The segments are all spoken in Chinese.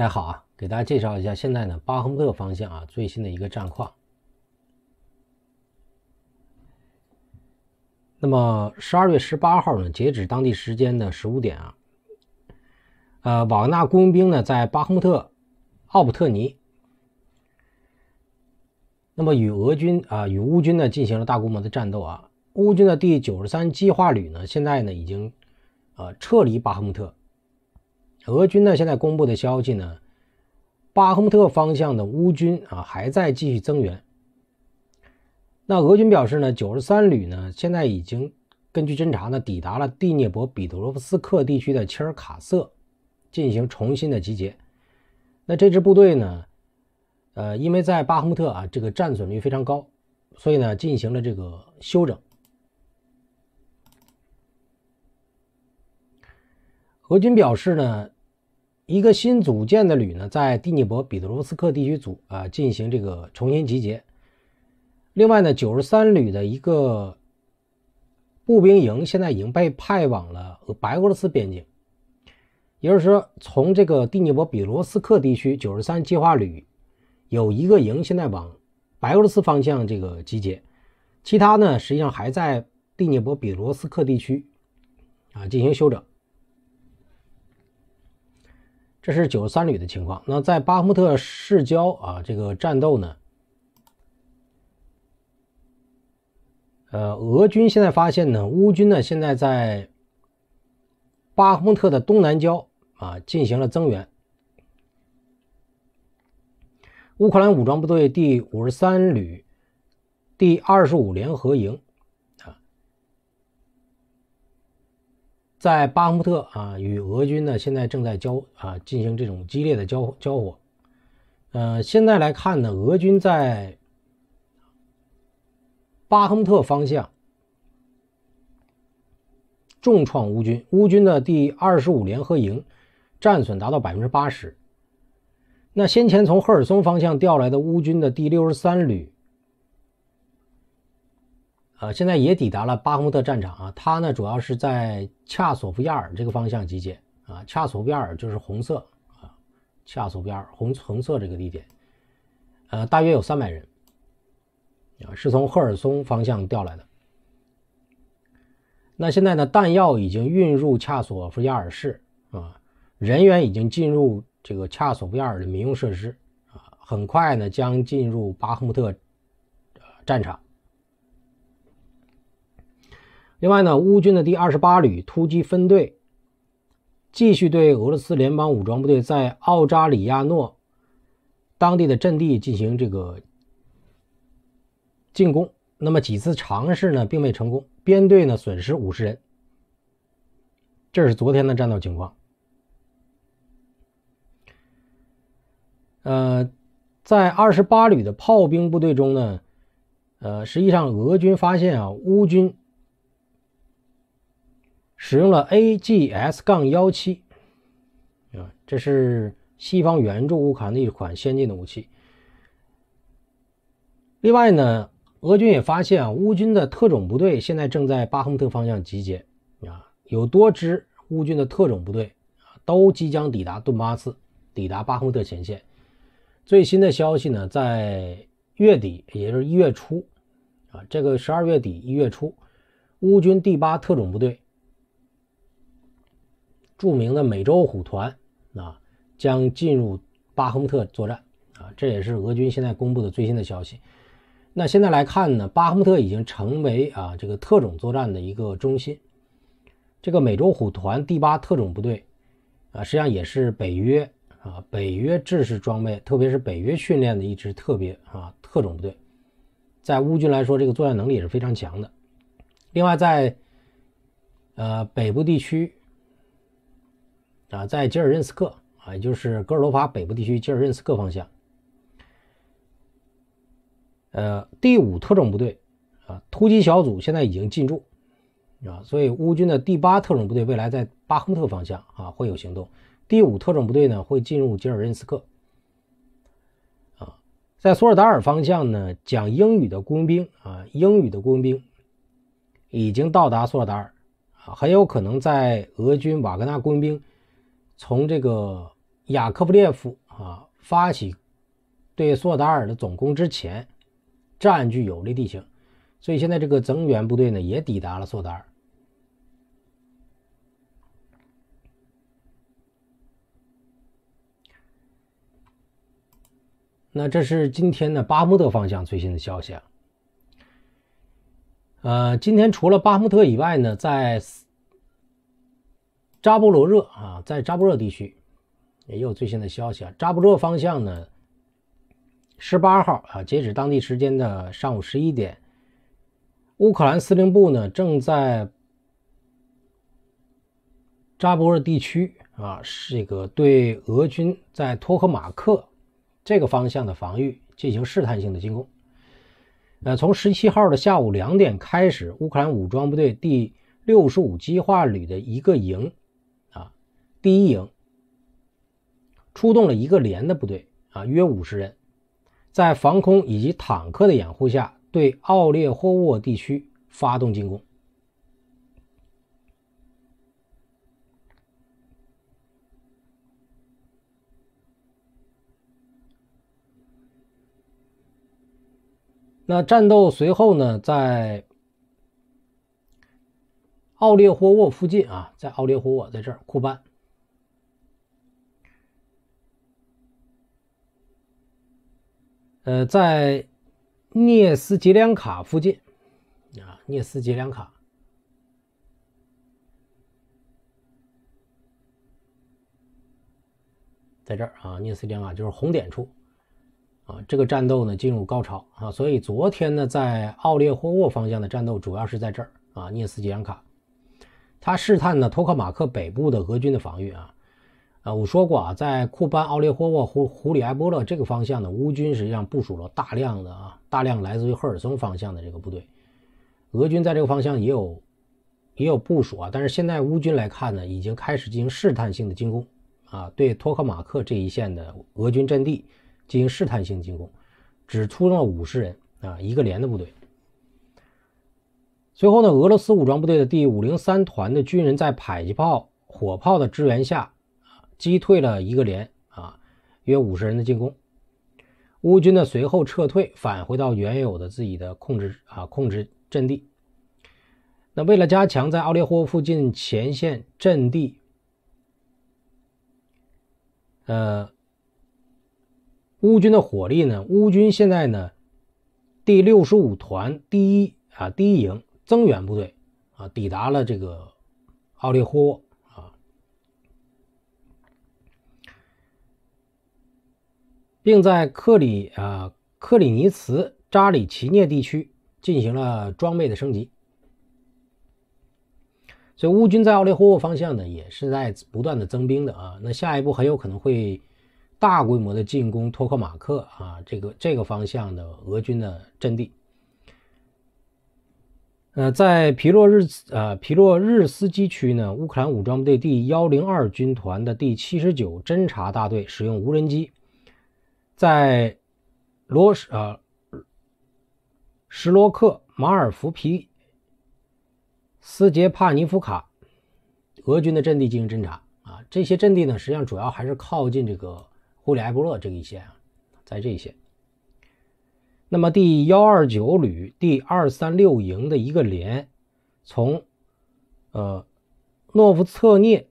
大家好啊，给大家介绍一下现在呢巴赫穆特方向啊最新的一个战况。那么十二月十八号呢，截止当地时间的十五点啊，呃瓦格纳雇佣兵呢在巴赫穆特、奥普特尼，那么与俄军啊与乌军呢进行了大规模的战斗啊。乌军的第九十三计划旅呢现在呢已经呃撤离巴赫穆特。俄军呢，现在公布的消息呢，巴赫穆特方向的乌军啊还在继续增援。那俄军表示呢，九十三旅呢现在已经根据侦察呢抵达了第聂伯彼得罗夫斯克地区的切尔卡瑟，进行重新的集结。那这支部队呢，呃，因为在巴赫穆特啊这个战损率非常高，所以呢进行了这个休整。俄军表示呢。一个新组建的旅呢，在第聂伯彼得罗斯克地区组啊进行这个重新集结。另外呢，九十三旅的一个步兵营现在已经被派往了白俄罗斯边境，也就是说，从这个第聂伯彼得罗斯克地区，九十三计划旅有一个营现在往白俄罗斯方向这个集结，其他呢实际上还在第聂伯彼得罗斯克地区啊进行休整。这是九十三旅的情况。那在巴赫穆特市郊啊，这个战斗呢，呃，俄军现在发现呢，乌军呢现在在巴赫穆特的东南郊啊进行了增援。乌克兰武装部队第五十三旅第二十五联合营。在巴赫穆特啊，与俄军呢现在正在交啊进行这种激烈的交交火。呃，现在来看呢，俄军在巴赫穆特方向重创乌军，乌军的第二十五联合营战损达到百分之八十。那先前从赫尔松方向调来的乌军的第六十三旅。呃，现在也抵达了巴赫穆特战场啊。他呢，主要是在恰索夫亚尔这个方向集结啊。恰索夫亚尔就是红色啊，恰索边尔红红色这个地点。呃，大约有三百人啊，是从赫尔松方向调来的。那现在呢，弹药已经运入恰索夫亚尔市啊，人员已经进入这个恰索夫亚尔的民用设施啊，很快呢将进入巴赫穆特战场。另外呢，乌军的第二十八旅突击分队继续对俄罗斯联邦武装部队在奥扎里亚诺当地的阵地进行这个进攻，那么几次尝试呢，并未成功，编队呢损失五十人。这是昨天的战斗情况。呃，在二十八旅的炮兵部队中呢，呃，实际上俄军发现啊，乌军。使用了 A G S- 杠幺七啊，这是西方援助乌克兰的一款先进的武器。另外呢，俄军也发现啊，乌军的特种部队现在正在巴赫特方向集结啊，有多支乌军的特种部队啊都即将抵达顿巴斯，抵达巴赫特前线。最新的消息呢，在月底，也就是一月初啊，这个十二月底一月初，乌军第八特种部队。著名的美洲虎团啊，将进入巴赫穆特作战啊，这也是俄军现在公布的最新的消息。那现在来看呢，巴赫穆特已经成为啊这个特种作战的一个中心。这个美洲虎团第八特种部队，啊，实际上也是北约啊，北约制式装备，特别是北约训练的一支特别啊特种部队，在乌军来说，这个作战能力也是非常强的。另外，在呃北部地区。啊，在吉尔任斯克啊，也就是戈尔罗巴北部地区吉尔任斯克方向，呃，第五特种部队啊突击小组现在已经进驻啊，所以乌军的第八特种部队未来在巴赫特方向啊会有行动，第五特种部队呢会进入吉尔任斯克啊，在索尔达尔方向呢，讲英语的雇佣兵啊，英语的雇佣兵已经到达索尔达尔啊，很有可能在俄军瓦格纳雇佣兵。从这个雅克布列夫啊发起对索达尔的总攻之前占据有利地形，所以现在这个增援部队呢也抵达了索达尔。那这是今天的巴穆特方向最新的消息。呃，今天除了巴穆特以外呢，在扎波罗热啊，在扎波热地区也有最新的消息啊。扎波热方向呢，十八号啊，截止当地时间的上午十一点，乌克兰司令部呢正在扎波热地区啊，是一个对俄军在托克马克这个方向的防御进行试探性的进攻。呃，从十七号的下午两点开始，乌克兰武装部队第六十五机划化旅的一个营。第一营出动了一个连的部队啊，约五十人，在防空以及坦克的掩护下，对奥列霍沃地区发动进攻。那战斗随后呢，在奥列霍沃附近啊，在奥列霍沃，在这儿库班。呃，在涅斯捷良卡附近啊，涅斯捷良卡，在这儿啊，涅斯捷连卡就是红点处啊，这个战斗呢进入高潮啊，所以昨天呢，在奥列霍沃方向的战斗主要是在这儿啊，涅斯捷良卡，他试探了托克马克北部的俄军的防御啊。啊，我说过啊，在库班、奥列霍沃、胡胡里埃波勒这个方向呢，乌军实际上部署了大量的啊，大量来自于赫尔松方向的这个部队。俄军在这个方向也有也有部署啊，但是现在乌军来看呢，已经开始进行试探性的进攻啊，对托克马克这一线的俄军阵地进行试探性进攻，只出动了五十人啊，一个连的部队。随后呢，俄罗斯武装部队的第五零三团的军人在迫击炮、火炮的支援下。击退了一个连啊，约五十人的进攻。乌军呢随后撤退，返回到原有的自己的控制啊控制阵地。那为了加强在奥列霍夫附近前线阵地，呃，乌军的火力呢？乌军现在呢，第六十五团第一啊第一营增援部队啊抵达了这个奥列霍沃。并在克里啊克里尼茨扎里奇涅地区进行了装备的升级，所以乌军在奥列霍沃方向呢也是在不断的增兵的啊。那下一步很有可能会大规模的进攻托克马克啊这个这个方向的俄军的阵地。呃，在皮洛日呃皮洛日斯基区呢，乌克兰武装部队第幺零二军团的第七十九侦察大队使用无人机。在罗什、呃，什罗克、马尔福皮、斯杰帕尼夫卡，俄军的阵地进行侦查啊。这些阵地呢，实际上主要还是靠近这个胡里埃布勒这一线啊，在这一线。那么第幺二九旅第二三六营的一个连，从呃诺夫策涅。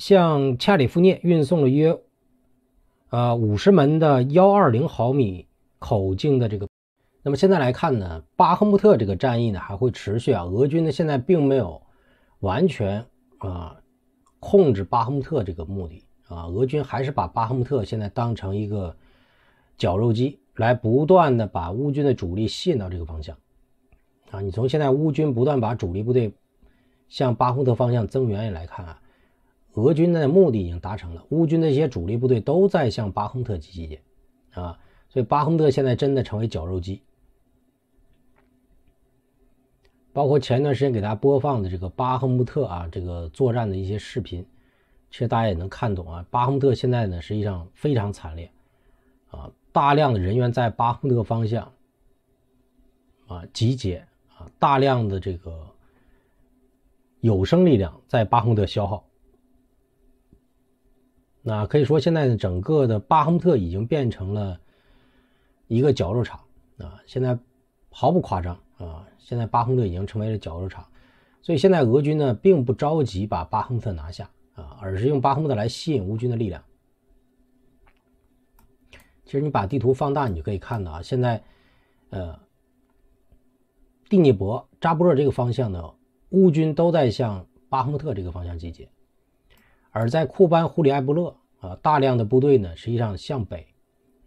向恰里夫涅运送了约，呃五十门的幺二零毫米口径的这个。那么现在来看呢，巴赫穆特这个战役呢还会持续啊。俄军呢现在并没有完全啊控制巴赫穆特这个目的啊。俄军还是把巴赫穆特现在当成一个绞肉机，来不断的把乌军的主力吸引到这个方向啊。你从现在乌军不断把主力部队向巴赫穆特方向增援也来看啊。俄军的目的已经达成了，乌军的一些主力部队都在向巴赫特集结，啊，所以巴赫特现在真的成为绞肉机。包括前段时间给大家播放的这个巴赫穆特啊，这个作战的一些视频，其实大家也能看懂啊。巴赫特现在呢，实际上非常惨烈，啊，大量的人员在巴赫特方向，啊集结啊，大量的这个有生力量在巴赫特消耗。那可以说，现在整个的巴赫特已经变成了一个绞肉场啊！现在毫不夸张啊，现在巴赫特已经成为了绞肉场。所以现在俄军呢，并不着急把巴赫特拿下啊，而是用巴赫特来吸引乌军的力量。其实你把地图放大，你就可以看到啊，现在呃，第聂伯扎波尔这个方向呢，乌军都在向巴赫特这个方向集结，而在库班、胡里埃布勒。啊，大量的部队呢，实际上向北，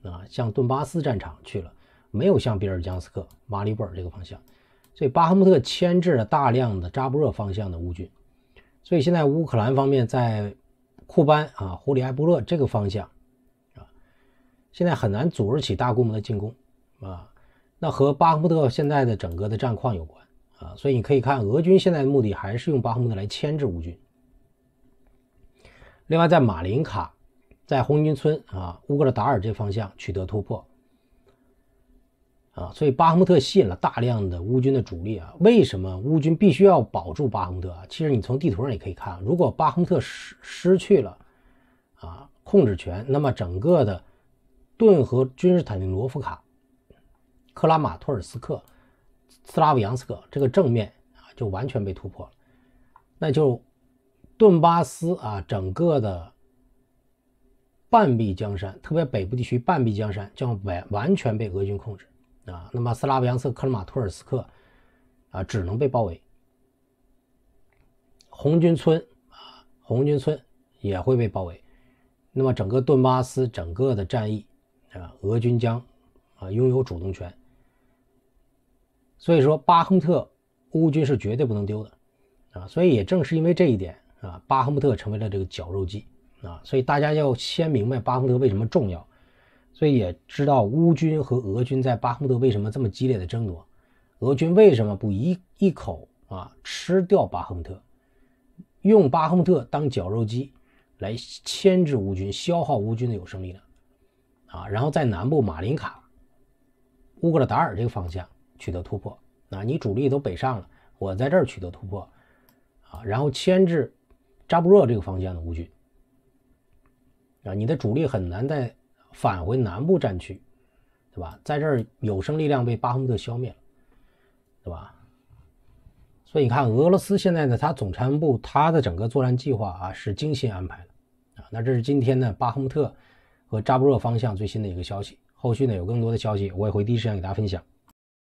啊，向顿巴斯战场去了，没有向比尔江斯克、马里布尔这个方向，所以巴赫穆特牵制了大量的扎布热方向的乌军，所以现在乌克兰方面在库班啊、胡里埃布勒这个方向，啊，现在很难组织起大规模的进攻啊，那和巴赫穆特现在的整个的战况有关啊，所以你可以看俄军现在的目的还是用巴赫穆特来牵制乌军，另外在马林卡。在红军村啊，乌格勒达尔这方向取得突破，啊，所以巴赫穆特吸引了大量的乌军的主力啊。为什么乌军必须要保住巴赫穆特？其实你从地图上也可以看，如果巴赫穆特失失去了啊控制权，那么整个的顿河、君士坦丁罗夫卡、克拉马托尔斯克、斯拉维扬斯克这个正面啊就完全被突破了，那就顿巴斯啊整个的。半壁江山，特别北部地区半壁江山将完完全被俄军控制啊！那么斯拉维扬斯克、克马托尔斯克啊，只能被包围。红军村啊，红军村也会被包围。那么整个顿巴斯整个的战役啊，俄军将啊拥有主动权。所以说巴赫特，乌军是绝对不能丢的啊！所以也正是因为这一点啊，巴赫特成为了这个绞肉机。啊，所以大家要先明白巴赫穆特为什么重要，所以也知道乌军和俄军在巴赫穆特为什么这么激烈的争夺，俄军为什么不一一口啊吃掉巴赫穆特，用巴赫穆特当绞肉机来牵制乌军，消耗乌军的有生力量，啊，然后在南部马林卡、乌格达尔这个方向取得突破，啊，你主力都北上了，我在这儿取得突破，啊，然后牵制扎布热这个方向的乌军。啊，你的主力很难再返回南部战区，对吧？在这儿有生力量被巴赫穆特消灭了，对吧？所以你看，俄罗斯现在呢，他总参谋部他的整个作战计划啊是精心安排的啊。那这是今天呢巴赫穆特和扎波热方向最新的一个消息，后续呢有更多的消息，我也会第一时间给大家分享。